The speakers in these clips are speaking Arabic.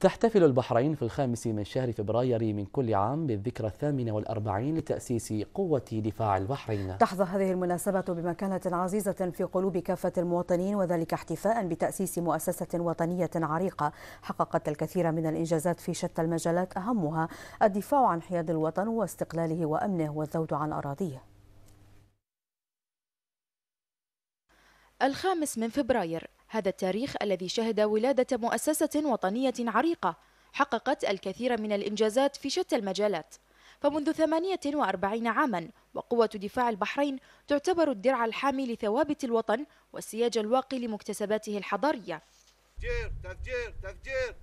تحتفل البحرين في الخامس من شهر فبراير من كل عام بالذكرى الثامنة والأربعين لتأسيس قوة دفاع البحرين تحظى هذه المناسبة بمكانة عزيزة في قلوب كافة المواطنين وذلك احتفاء بتأسيس مؤسسة وطنية عريقة حققت الكثير من الإنجازات في شتى المجالات أهمها الدفاع عن حياد الوطن واستقلاله وأمنه والذود عن أراضيه الخامس من فبراير هذا التاريخ الذي شهد ولادة مؤسسة وطنية عريقة حققت الكثير من الإنجازات في شتى المجالات فمنذ 48 عاما وقوة دفاع البحرين تعتبر الدرع الحامي لثوابت الوطن والسياج الواقي لمكتسباته الحضارية تفجير تفجير تفجير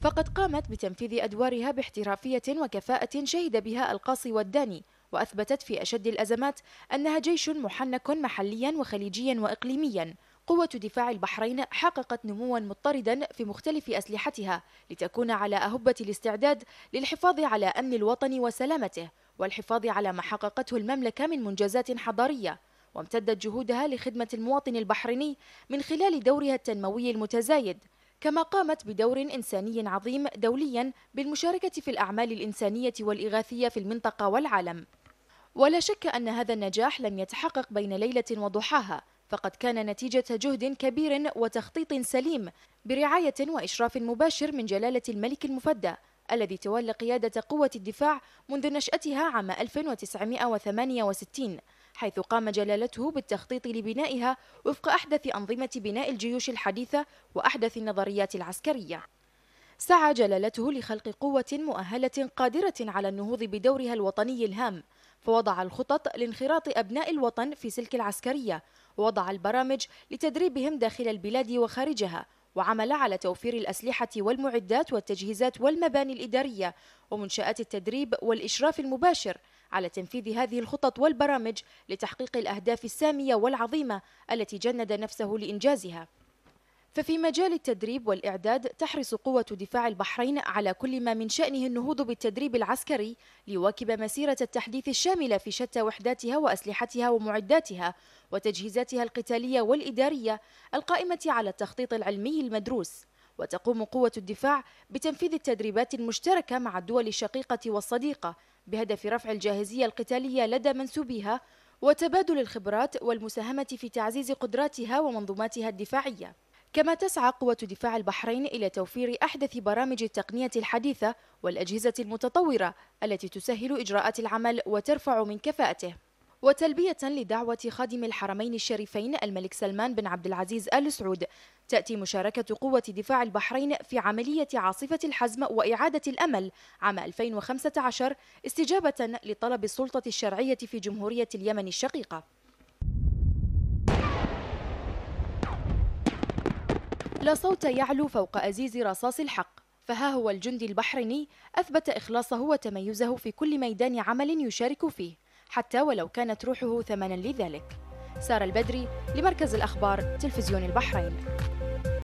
فقد قامت بتنفيذ أدوارها باحترافية وكفاءة شهد بها القاصي والداني وأثبتت في أشد الأزمات أنها جيش محنك محليا وخليجيا وإقليميا قوة دفاع البحرين حققت نموا مضطردا في مختلف أسلحتها لتكون على أهبة الاستعداد للحفاظ على أمن الوطن وسلامته والحفاظ على ما حققته المملكة من منجزات حضارية وامتدت جهودها لخدمة المواطن البحريني من خلال دورها التنموي المتزايد كما قامت بدور إنساني عظيم دوليا بالمشاركة في الأعمال الإنسانية والإغاثية في المنطقة والعالم ولا شك أن هذا النجاح لم يتحقق بين ليلة وضحاها فقد كان نتيجة جهد كبير وتخطيط سليم برعاية وإشراف مباشر من جلالة الملك المفدى الذي تولى قيادة قوة الدفاع منذ نشأتها عام 1968 حيث قام جلالته بالتخطيط لبنائها وفق أحدث أنظمة بناء الجيوش الحديثة وأحدث النظريات العسكرية سعى جلالته لخلق قوة مؤهلة قادرة على النهوض بدورها الوطني الهام فوضع الخطط لانخراط أبناء الوطن في سلك العسكرية ووضع البرامج لتدريبهم داخل البلاد وخارجها وعمل على توفير الأسلحة والمعدات والتجهيزات والمباني الإدارية ومنشآت التدريب والإشراف المباشر على تنفيذ هذه الخطط والبرامج لتحقيق الأهداف السامية والعظيمة التي جند نفسه لإنجازها ففي مجال التدريب والإعداد تحرص قوة دفاع البحرين على كل ما من شأنه النهوض بالتدريب العسكري ليواكب مسيرة التحديث الشاملة في شتى وحداتها وأسلحتها ومعداتها وتجهيزاتها القتالية والإدارية القائمة على التخطيط العلمي المدروس وتقوم قوة الدفاع بتنفيذ التدريبات المشتركة مع الدول الشقيقة والصديقة بهدف رفع الجاهزية القتالية لدى منسوبيها وتبادل الخبرات والمساهمة في تعزيز قدراتها ومنظوماتها الدفاعية كما تسعى قوة دفاع البحرين إلى توفير أحدث برامج التقنية الحديثة والأجهزة المتطورة التي تسهل إجراءات العمل وترفع من كفاءته وتلبية لدعوة خادم الحرمين الشريفين الملك سلمان بن عبد العزيز آل سعود تأتي مشاركة قوة دفاع البحرين في عملية عاصفة الحزم وإعادة الأمل عام 2015 استجابة لطلب السلطة الشرعية في جمهورية اليمن الشقيقة لا صوت يعلو فوق أزيز رصاص الحق فها هو الجندي البحريني أثبت إخلاصه وتميزه في كل ميدان عمل يشارك فيه حتى ولو كانت روحه ثمنا لذلك سارة البدري لمركز الأخبار تلفزيون البحرين